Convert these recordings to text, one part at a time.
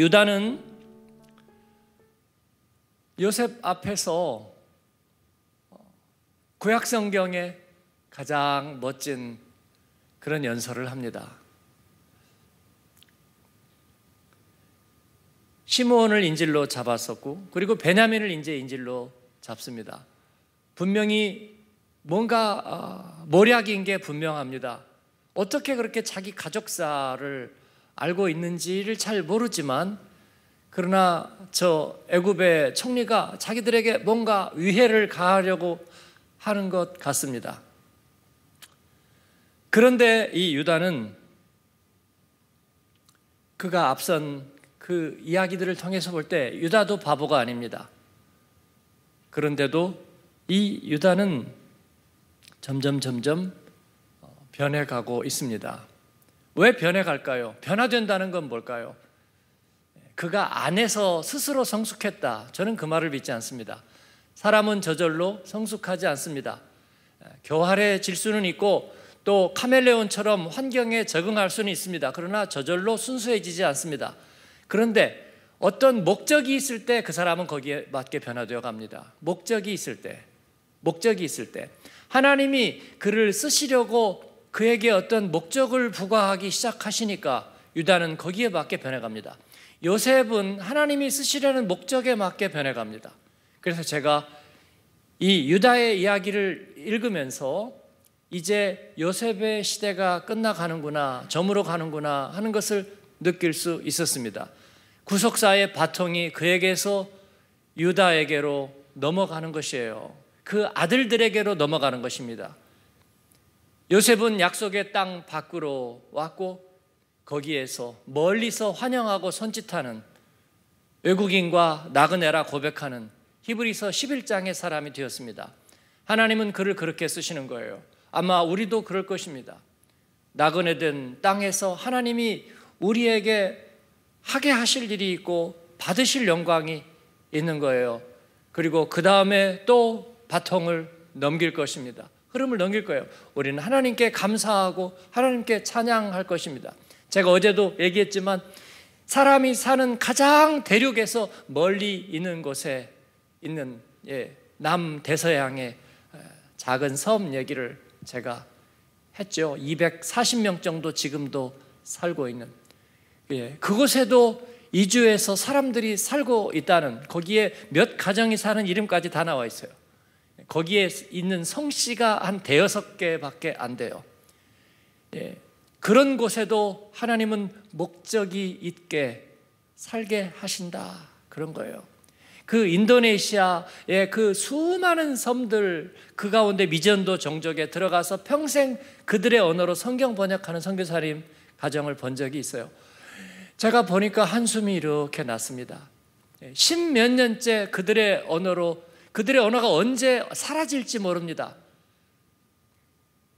유다는 요셉 앞에서 구약 성경의 가장 멋진 그런 연설을 합니다. 시므온을 인질로 잡았었고 그리고 베냐민을 이제 인질로 잡습니다. 분명히 뭔가 아, 모략인 게 분명합니다. 어떻게 그렇게 자기 가족사를 알고 있는지를 잘 모르지만 그러나 저 애굽의 총리가 자기들에게 뭔가 위해를 가하려고 하는 것 같습니다. 그런데 이 유다는 그가 앞선 그 이야기들을 통해서 볼 때 유다도 바보가 아닙니다. 그런데도 이 유다는 점점 점점 변해가고 있습니다. 왜 변해갈까요? 변화된다는 건 뭘까요? 그가 안에서 스스로 성숙했다. 저는 그 말을 믿지 않습니다. 사람은 저절로 성숙하지 않습니다. 교활의 질수는 있고 또 카멜레온처럼 환경에 적응할 수는 있습니다. 그러나 저절로 순수해지지 않습니다. 그런데 어떤 목적이 있을 때 그 사람은 거기에 맞게 변화되어 갑니다. 목적이 있을 때. 목적이 있을 때. 하나님이 그를 쓰시려고 그에게 어떤 목적을 부과하기 시작하시니까 유다는 거기에 맞게 변해갑니다. 요셉은 하나님이 쓰시려는 목적에 맞게 변해갑니다. 그래서 제가 이 유다의 이야기를 읽으면서 이제 요셉의 시대가 끝나가는구나, 점으로 가는구나 하는 것을 느낄 수 있었습니다. 구속사의 바통이 그에게서 유다에게로 넘어가는 것이에요. 그 아들들에게로 넘어가는 것입니다. 요셉은 약속의 땅 밖으로 왔고 거기에서 멀리서 환영하고 손짓하는 외국인과 나그네라 고백하는 히브리서 11장의 사람이 되었습니다. 하나님은 그를 그렇게 쓰시는 거예요. 아마 우리도 그럴 것입니다. 나그네된 땅에서 하나님이 우리에게 하게 하실 일이 있고 받으실 영광이 있는 거예요. 그리고 그 다음에 또 바통을 넘길 것입니다. 흐름을 넘길 거예요. 우리는 하나님께 감사하고 하나님께 찬양할 것입니다. 제가 어제도 얘기했지만 사람이 사는 가장 대륙에서 멀리 있는 곳에 있는 예, 남대서양의 작은 섬 얘기를 제가 했죠. 240명 정도 지금도 살고 있는 예, 그곳에도 이주해서 사람들이 살고 있다는 거기에 몇 가정이 사는 이름까지 다 나와 있어요. 거기에 있는 성씨가 한 대여섯 개밖에 안 돼요. 예, 그런 곳에도 하나님은 목적이 있게 살게 하신다. 그런 거예요. 그 인도네시아의 그 수많은 섬들 그 가운데 미전도 정적에 들어가서 평생 그들의 언어로 성경 번역하는 선교사님 가정을 본 적이 있어요. 제가 보니까 한숨이 이렇게 났습니다. 예, 십몇 년째 그들의 언어로 그들의 언어가 언제 사라질지 모릅니다.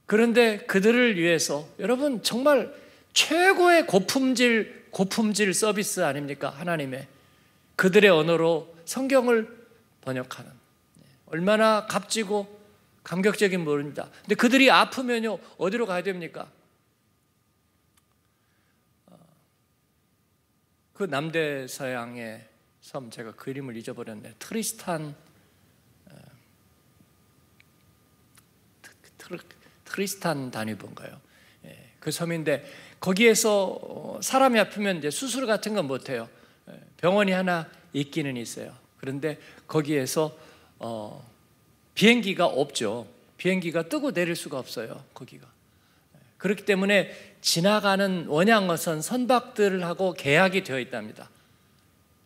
그런데 그들을 위해서 여러분 정말 최고의 고품질 고품질 서비스 아닙니까? 하나님의 그들의 언어로 성경을 번역하는 얼마나 값지고 감격적인 모릅니다. 근데 그들이 아프면요 어디로 가야 됩니까? 어, 그 남대 서양의 섬 제가 그림을 잊어버렸네. 트리스탄 크리스탄 단위본가요. 예, 그 섬인데 거기에서 어, 사람이 아프면 이제 수술 같은 건 못해요. 예, 병원이 하나 있기는 있어요. 그런데 거기에서 어, 비행기가 없죠. 비행기가 뜨고 내릴 수가 없어요. 거기가. 예, 그렇기 때문에 지나가는 원양어선 선박들하고 계약이 되어 있답니다.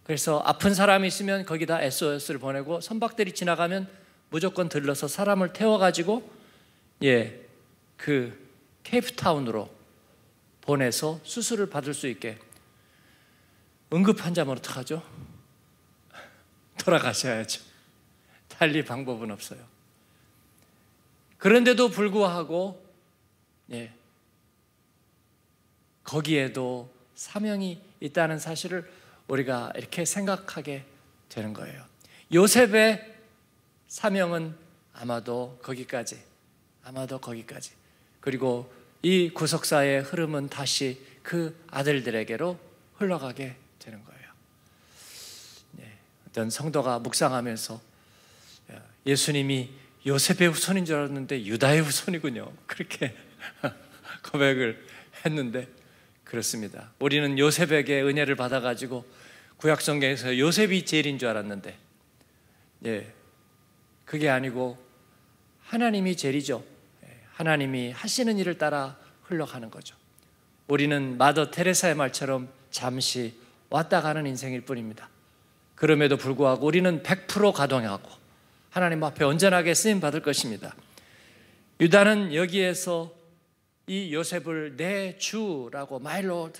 그래서 아픈 사람이 있으면 거기다 SOS를 보내고 선박들이 지나가면 무조건 들러서 사람을 태워가지고 예, 그 케이프타운으로 보내서 수술을 받을 수 있게 응급 환자면 어떡하죠? 돌아가셔야죠. 달리 방법은 없어요. 그런데도 불구하고 예, 거기에도 사명이 있다는 사실을 우리가 이렇게 생각하게 되는 거예요. 요셉의 사명은 아마도 거기까지 아마도 거기까지. 그리고 이 구속사의 흐름은 다시 그 아들들에게로 흘러가게 되는 거예요. 네, 어떤 성도가 묵상하면서 예수님이 요셉의 후손인 줄 알았는데 유다의 후손이군요. 그렇게 고백을 했는데 그렇습니다. 우리는 요셉에게 은혜를 받아가지고 구약성경에서 요셉이 제일인 줄 알았는데, 예, 그게 아니고 하나님이 제일이죠. 하나님이 하시는 일을 따라 흘러가는 거죠. 우리는 마더 테레사의 말처럼 잠시 왔다 가는 인생일 뿐입니다. 그럼에도 불구하고 우리는 100% 가동하고 하나님 앞에 온전하게 쓰임 받을 것입니다. 유다는 여기에서 이 요셉을 내 주라고 마일로드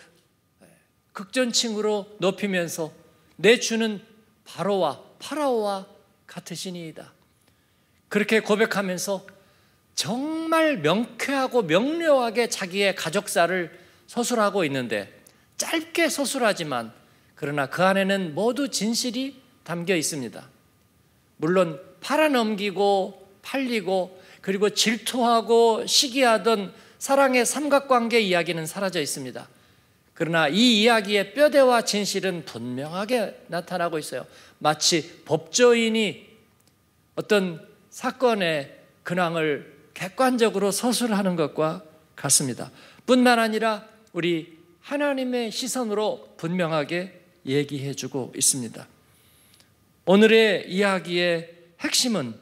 예, 극전칭으로 높이면서 내 주는 바로와 파라오와 같으시니이다. 그렇게 고백하면서 정말 명쾌하고 명료하게 자기의 가족사를 서술하고 있는데 짧게 서술하지만 그러나 그 안에는 모두 진실이 담겨 있습니다. 물론 팔아넘기고 팔리고 그리고 질투하고 시기하던 사랑의 삼각관계 이야기는 사라져 있습니다. 그러나 이 이야기의 뼈대와 진실은 분명하게 나타나고 있어요. 마치 법조인이 어떤 사건의 근황을 객관적으로 서술하는 것과 같습니다. 뿐만 아니라 우리 하나님의 시선으로 분명하게 얘기해 주고 있습니다. 오늘의 이야기의 핵심은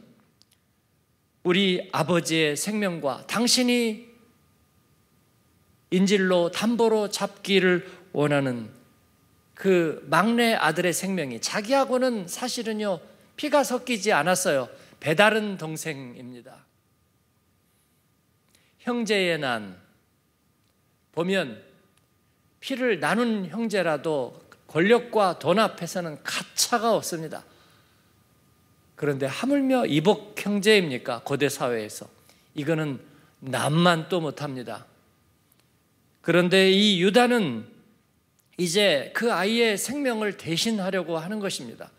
우리 아버지의 생명과 당신이 인질로 담보로 잡기를 원하는 그 막내 아들의 생명이 자기하고는 사실은요 피가 섞이지 않았어요. 배다른 동생입니다. 형제의 난 보면 피를 나눈 형제라도 권력과 돈 앞에서는 가차가 없습니다. 그런데 하물며 이복 형제입니까? 고대 사회에서. 이거는 남만 또 못합니다. 그런데 이 유다는 이제 그 아이의 생명을 대신하려고 하는 것입니다.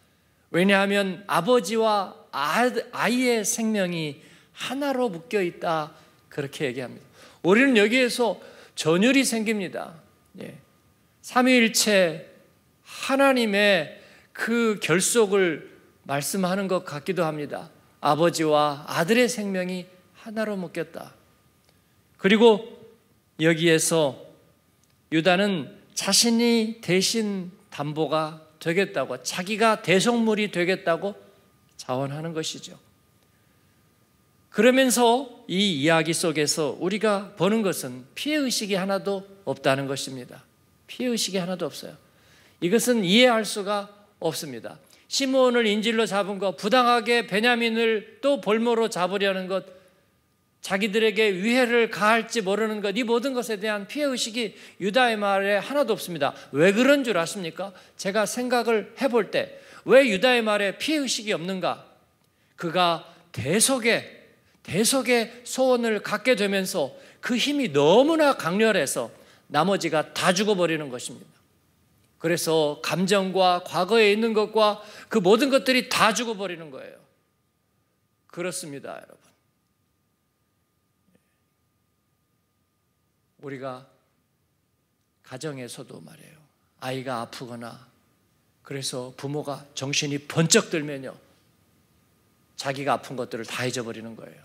왜냐하면 아버지와 아, 아이의 생명이 하나로 묶여 있다 그렇게 얘기합니다. 우리는 여기에서 전율이 생깁니다. 예. 삼위일체 하나님의 그 결속을 말씀하는 것 같기도 합니다. 아버지와 아들의 생명이 하나로 묶였다. 그리고 여기에서 유다는 자신이 대신 담보가 되겠다고 자기가 대속물이 되겠다고 자원하는 것이죠. 그러면서 이 이야기 속에서 우리가 보는 것은 피해의식이 하나도 없다는 것입니다. 피해의식이 하나도 없어요. 이것은 이해할 수가 없습니다. 시므온을 인질로 잡은 것, 부당하게 베냐민을 또 볼모로 잡으려는 것, 자기들에게 위해를 가할지 모르는 것, 이 모든 것에 대한 피해의식이 유다의 말에 하나도 없습니다. 왜 그런 줄 아십니까? 제가 생각을 해볼 때, 왜 유다의 말에 피해의식이 없는가? 그가 대속의 대석의 소원을 갖게 되면서 그 힘이 너무나 강렬해서 나머지가 다 죽어버리는 것입니다. 그래서 감정과 과거에 있는 것과 그 모든 것들이 다 죽어버리는 거예요. 그렇습니다, 여러분. 우리가 가정에서도 말이요 아이가 아프거나 그래서 부모가 정신이 번쩍 들면요. 자기가 아픈 것들을 다 잊어버리는 거예요.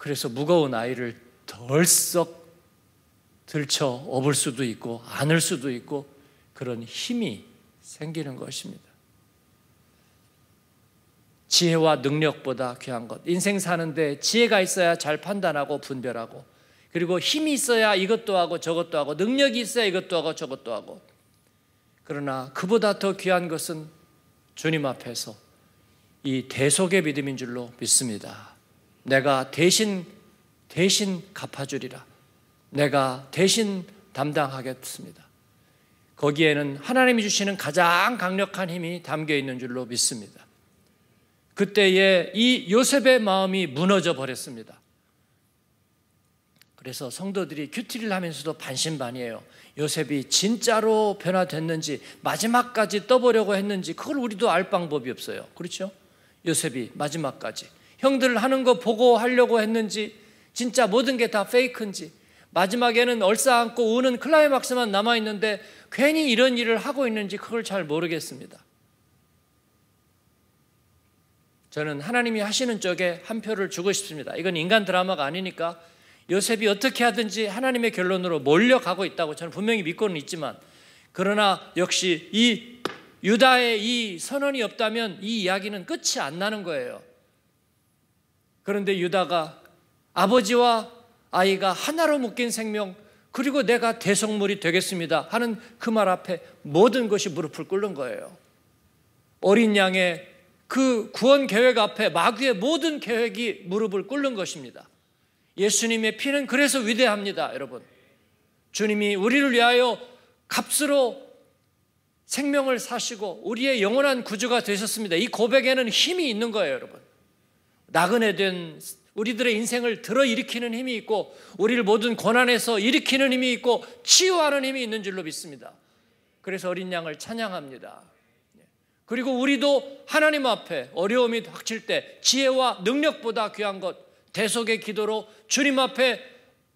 그래서 무거운 아이를 덜썩 들쳐 업을 수도 있고 안을 수도 있고 그런 힘이 생기는 것입니다. 지혜와 능력보다 귀한 것. 인생 사는데 지혜가 있어야 잘 판단하고 분별하고 그리고 힘이 있어야 이것도 하고 저것도 하고 능력이 있어야 이것도 하고 저것도 하고 그러나 그보다 더 귀한 것은 주님 앞에서 이 대속의 믿음인 줄로 믿습니다. 내가 대신 대신 갚아주리라. 내가 대신 담당하겠습니다. 거기에는 하나님이 주시는 가장 강력한 힘이 담겨 있는 줄로 믿습니다. 그때에 이 요셉의 마음이 무너져 버렸습니다. 그래서 성도들이 큐티를 하면서도 반신반이에요 요셉이 진짜로 변화됐는지 마지막까지 떠보려고 했는지 그걸 우리도 알 방법이 없어요. 그렇죠? 요셉이 마지막까지 형들 하는 거 보고 하려고 했는지 진짜 모든 게 다 페이크인지 마지막에는 얼싸안고 우는 클라이막스만 남아있는데 괜히 이런 일을 하고 있는지 그걸 잘 모르겠습니다. 저는 하나님이 하시는 쪽에 한 표를 주고 싶습니다. 이건 인간 드라마가 아니니까 요셉이 어떻게 하든지 하나님의 결론으로 몰려가고 있다고 저는 분명히 믿고는 있지만 그러나 역시 이 유다의 이 선언이 없다면 이 이야기는 끝이 안 나는 거예요. 그런데 유다가 아버지와 아이가 하나로 묶인 생명 그리고 내가 대성물이 되겠습니다 하는 그 말 앞에 모든 것이 무릎을 꿇는 거예요. 어린 양의 그 구원 계획 앞에 마귀의 모든 계획이 무릎을 꿇는 것입니다. 예수님의 피는 그래서 위대합니다, 여러분. 주님이 우리를 위하여 값으로 생명을 사시고 우리의 영원한 구주가 되셨습니다. 이 고백에는 힘이 있는 거예요, 여러분. 나그네 된 우리들의 인생을 들어 일으키는 힘이 있고 우리를 모든 고난에서 일으키는 힘이 있고 치유하는 힘이 있는 줄로 믿습니다. 그래서 어린 양을 찬양합니다. 네. 그리고 우리도 하나님 앞에 어려움이 닥칠 때 지혜와 능력보다 귀한 것 대속의 기도로 주님 앞에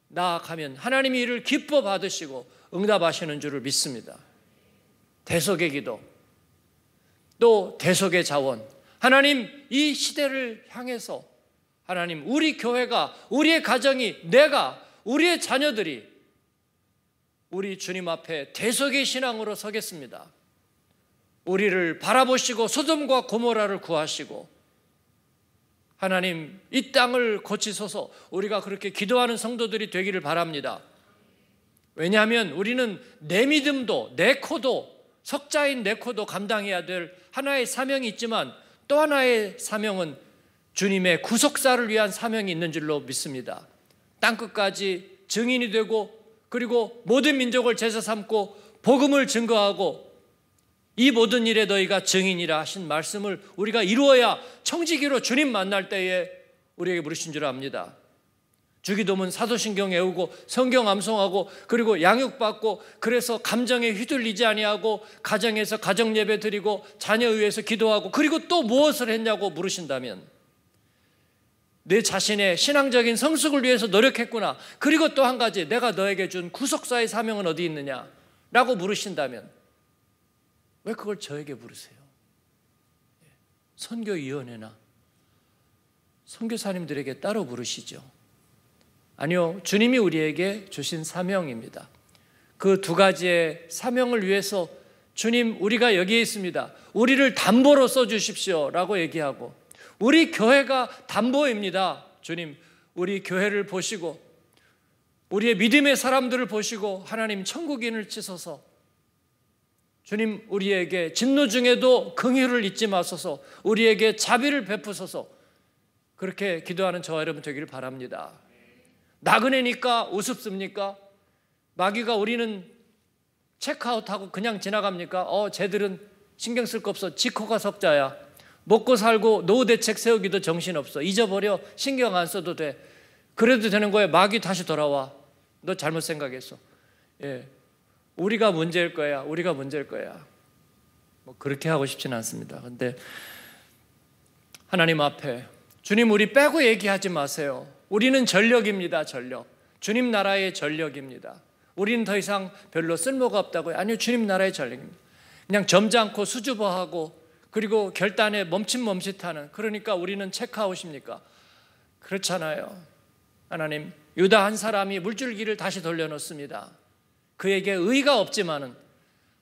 나아가면 하나님이 이를 기뻐 받으시고 응답하시는 줄을 믿습니다. 대속의 기도 또 대속의 자원 하나님 이 시대를 향해서 하나님 우리 교회가 우리의 가정이 내가 우리의 자녀들이 우리 주님 앞에 대속의 신앙으로 서겠습니다. 우리를 바라보시고 소돔과 고모라를 구하시고 하나님 이 땅을 고치소서 우리가 그렇게 기도하는 성도들이 되기를 바랍니다. 왜냐하면 우리는 내 믿음도 내 코도 석자인 내 코도 감당해야 될 하나의 사명이 있지만 또 하나의 사명은 주님의 구속사를 위한 사명이 있는 줄로 믿습니다. 땅끝까지 증인이 되고 그리고 모든 민족을 제사 삼고 복음을 증거하고 이 모든 일에 너희가 증인이라 하신 말씀을 우리가 이루어야 청지기로 주님 만날 때에 우리에게 물으신 줄 압니다. 주기도문 사도신경 외우고 성경 암송하고 그리고 양육받고 그래서 감정에 휘둘리지 아니하고 가정에서 가정 예배 드리고 자녀 위해서 기도하고 그리고 또 무엇을 했냐고 물으신다면 내 자신의 신앙적인 성숙을 위해서 노력했구나. 그리고 또 한 가지 내가 너에게 준 구속사의 사명은 어디 있느냐? 라고 물으신다면 왜 그걸 저에게 물으세요? 예. 선교위원회나 선교사님들에게 따로 물으시죠. 아니요, 주님이 우리에게 주신 사명입니다. 그 두 가지의 사명을 위해서 주님, 우리가 여기에 있습니다. 우리를 담보로 써주십시오. 라고 얘기하고, 우리 교회가 담보입니다. 주님, 우리 교회를 보시고, 우리의 믿음의 사람들을 보시고, 하나님 천국인을 치소서, 주님, 우리에게 진노 중에도 긍휼을 잊지 마소서, 우리에게 자비를 베푸소서, 그렇게 기도하는 저와 여러분 되기를 바랍니다. 나그네니까 우습습니까? 마귀가 우리는 체크아웃하고 그냥 지나갑니까? 어, 쟤들은 신경 쓸 거 없어. 지코가 석자야. 먹고 살고 노후 대책 세우기도 정신없어. 잊어버려. 신경 안 써도 돼. 그래도 되는 거야. 마귀 다시 돌아와. 너 잘못 생각했어. 예. 우리가 문제일 거야. 우리가 문제일 거야. 뭐 그렇게 하고 싶지 않습니다. 근데 하나님 앞에 주님 우리 빼고 얘기하지 마세요. 우리는 전력입니다, 전력. 주님 나라의 전력입니다. 우리는 더 이상 별로 쓸모가 없다고요. 아니요, 주님 나라의 전력입니다. 그냥 점잖고 수줍어하고 그리고 결단에 멈칫멈칫하는 그러니까 우리는 체크아웃입니까? 그렇잖아요. 하나님, 유다 한 사람이 물줄기를 다시 돌려놓습니다. 그에게 의가 없지만은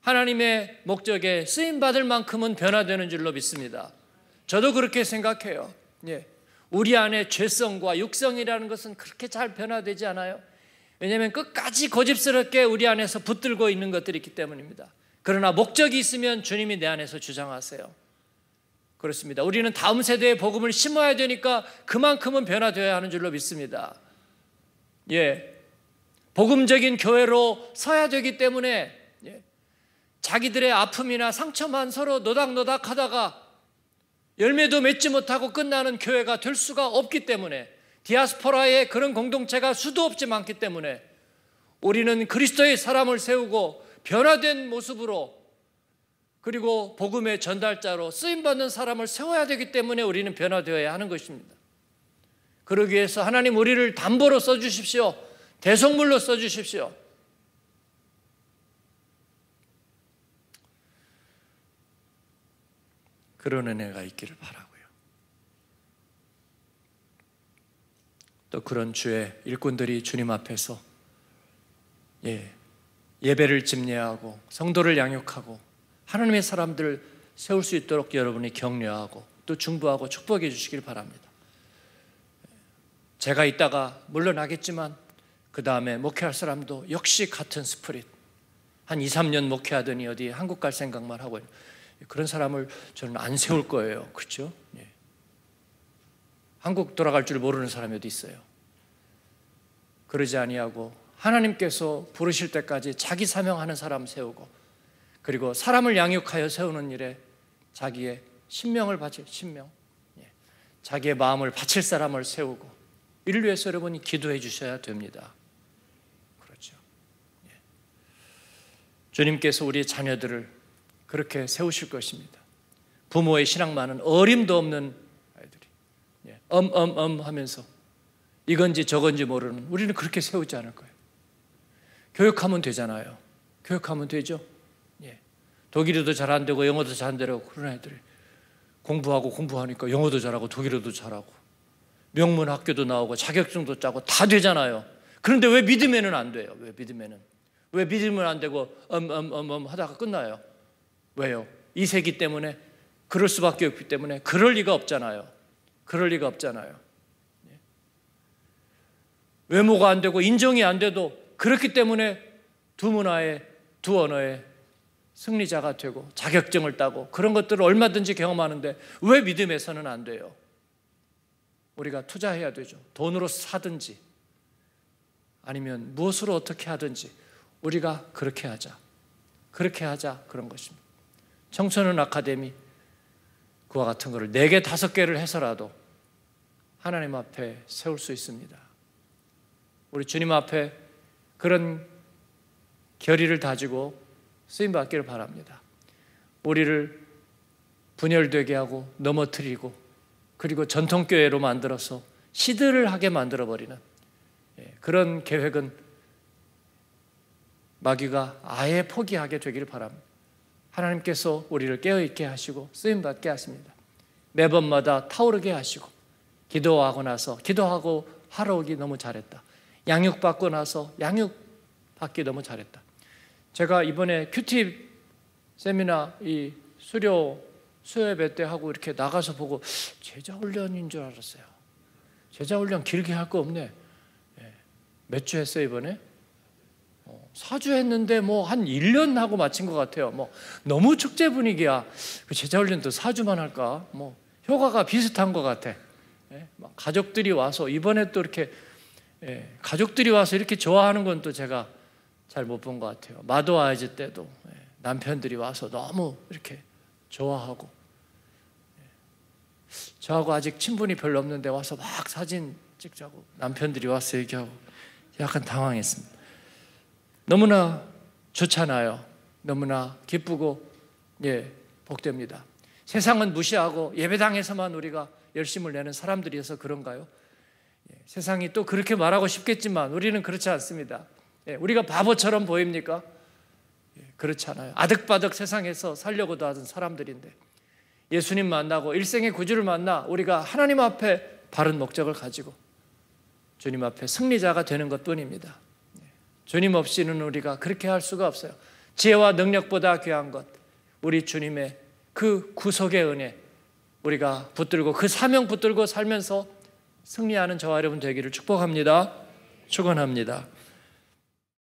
하나님의 목적에 쓰임 받을 만큼은 변화되는 줄로 믿습니다. 저도 그렇게 생각해요. 예. 우리 안에 죄성과 육성이라는 것은 그렇게 잘 변화되지 않아요. 왜냐하면 끝까지 고집스럽게 우리 안에서 붙들고 있는 것들이 있기 때문입니다. 그러나 목적이 있으면 주님이 내 안에서 주장하세요. 그렇습니다. 우리는 다음 세대의 복음을 심어야 되니까 그만큼은 변화되어야 하는 줄로 믿습니다. 예. 복음적인 교회로 서야 되기 때문에 예. 자기들의 아픔이나 상처만 서로 노닥노닥 하다가 열매도 맺지 못하고 끝나는 교회가 될 수가 없기 때문에 디아스포라의 그런 공동체가 수도 없지 많기 때문에 우리는 그리스도의 사람을 세우고 변화된 모습으로 그리고 복음의 전달자로 쓰임받는 사람을 세워야 되기 때문에 우리는 변화되어야 하는 것입니다. 그러기 위해서 하나님 우리를 담보로 써주십시오. 대속물로 써주십시오. 그런 은혜가 있기를 바라고요. 또 그런 주의 일꾼들이 주님 앞에서 예, 예배를 집례하고 성도를 양육하고 하나님의 사람들 세울 수 있도록 여러분이 격려하고 또 중보하고 축복해 주시길 바랍니다. 제가 있다가 물러나겠지만 그 다음에 목회할 사람도 역시 같은 스프릿 한 2, 3년 목회하더니 어디 한국 갈 생각만 하고 있는 그런 사람을 저는 안 세울 거예요. 그렇죠? 예. 한국 돌아갈 줄 모르는 사람이 어 있어요? 그러지 아니하고 하나님께서 부르실 때까지 자기 사명하는 사람 세우고 그리고 사람을 양육하여 세우는 일에 자기의 신명을 바칠 신명 예. 자기의 마음을 바칠 사람을 세우고 이를 위해서 여러분이 기도해 주셔야 됩니다. 그렇죠. 예. 주님께서 우리 자녀들을 그렇게 세우실 것입니다. 부모의 신앙만은 어림도 없는 아이들이 엄엄엄 예, 하면서 이건지 저건지 모르는 우리는 그렇게 세우지 않을 거예요. 교육하면 되잖아요. 교육하면 되죠. 예. 독일어도 잘 안 되고 영어도 잘 안 되고 그런 애들이 공부하고 공부하니까 영어도 잘하고 독일어도 잘하고 명문 학교도 나오고 자격증도 짜고 다 되잖아요. 그런데 왜 믿음에는 안 돼요? 왜 믿음에는? 왜 믿으면 안 되고 엄엄엄엄 하다가 끝나요? 왜요? 이 세기 때문에 그럴 수밖에 없기 때문에 그럴 리가 없잖아요. 그럴 리가 없잖아요. 네. 외모가 안 되고 인정이 안 돼도 그렇기 때문에 두 문화의 두 언어의 승리자가 되고 자격증을 따고 그런 것들을 얼마든지 경험하는데 왜 믿음에서는 안 돼요? 우리가 투자해야 되죠. 돈으로 사든지 아니면 무엇으로 어떻게 하든지 우리가 그렇게 하자. 그렇게 하자. 그런 것입니다. 청소년 아카데미 그와 같은 것을 네 개, 다섯 개를 해서라도 하나님 앞에 세울 수 있습니다. 우리 주님 앞에 그런 결의를 다지고 쓰임 받기를 바랍니다. 우리를 분열되게 하고 넘어뜨리고 그리고 전통교회로 만들어서 시들을 하게 만들어 버리는 예, 그런 계획은 마귀가 아예 포기하게 되기를 바랍니다. 하나님께서 우리를 깨어있게 하시고 쓰임받게 하십니다. 매번마다 타오르게 하시고 기도하고 나서 기도하고 하러 오기 너무 잘했다. 양육받고 나서 양육받기 너무 잘했다. 제가 이번에 큐티 세미나 이 수료 수요예때 하고 이렇게 나가서 보고 제자 훈련인 줄 알았어요. 제자 훈련 길게 할 거 없네. 예. 몇주 했어요 이번에? 사주했는데 뭐 한 1년 하고 마친 것 같아요. 뭐 너무 축제 분위기야. 그 제자훈련도 사주만 할까? 뭐 효과가 비슷한 것 같아. 예? 가족들이 와서 이번에 또 이렇게 예, 가족들이 와서 이렇게 좋아하는 건 또 제가 잘 못 본 것 같아요. 마도아이즈 때도 예, 남편들이 와서 너무 이렇게 좋아하고 예. 저하고 아직 친분이 별로 없는데 와서 막 사진 찍자고 남편들이 와서 얘기하고 약간 당황했습니다. 너무나 좋잖아요. 너무나 기쁘고 예, 복됩니다. 세상은 무시하고 예배당에서만 우리가 열심을 내는 사람들이어서 그런가요? 예, 세상이 또 그렇게 말하고 싶겠지만 우리는 그렇지 않습니다. 예, 우리가 바보처럼 보입니까? 예, 그렇지 않아요. 아득바득 세상에서 살려고도 하던 사람들인데 예수님 만나고 일생의 구주를 만나 우리가 하나님 앞에 바른 목적을 가지고 주님 앞에 승리자가 되는 것뿐입니다. 주님 없이는 우리가 그렇게 할 수가 없어요. 지혜와 능력보다 귀한 것, 우리 주님의 그 구속의 은혜, 우리가 붙들고 그 사명 붙들고 살면서 승리하는 저와 여러분 되기를 축복합니다. 축원합니다.